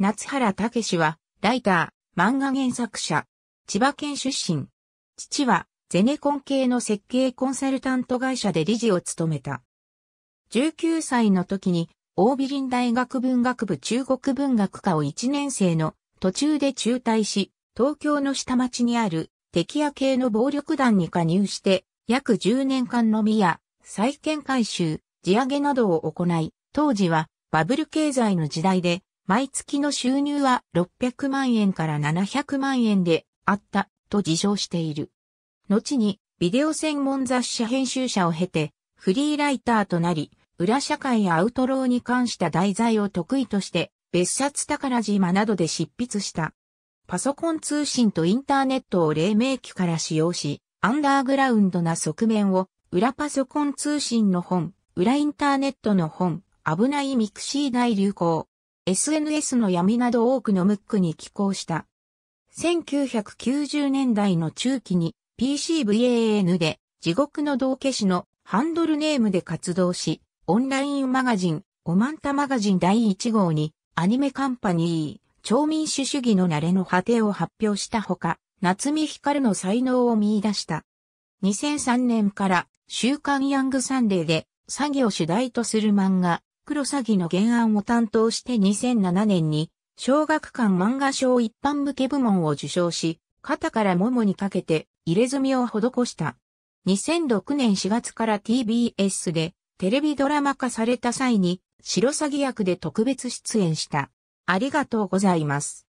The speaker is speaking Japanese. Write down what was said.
夏原武史は、ライター、漫画原作者、千葉県出身。父は、ゼネコン系の設計コンサルタント会社で理事を務めた。19歳の時に、大美林大学文学部中国文学科を1年生の途中で中退し、東京の下町にある敵屋系の暴力団に加入して、約10年間のみや、再建改修、地上げなどを行い、当時はバブル経済の時代で毎月の収入は600万円から700万円であったと自称している。後にビデオ専門雑誌編集者を経てフリーライターとなり、裏社会やアウトローに関した題材を得意として別冊宝島などで執筆した。パソコン通信とインターネットを黎明期から使用し、アンダーグラウンドな側面を裏パソコン通信の本、裏インターネットの本、危ないミクシー大流行、SNS の闇など多くのムックに寄稿した。1990年代の中期に PCVAN で地獄の道化師のハンドルネームで活動し、オンラインマガジン、オマンタマガジン第1号にアニメカンパニー、超民主主義の慣れの果てを発表したほか、夏見光の才能を見出した。2003年から週刊ヤングサンデーで詐欺を主題とする漫画、黒詐欺の原案を担当して2007年に、小学館漫画賞一般向け部門を受賞し、肩からももにかけて入れ墨を施した。2006年4月から TBS でテレビドラマ化された際に、白鷺役で特別出演した。ありがとうございます。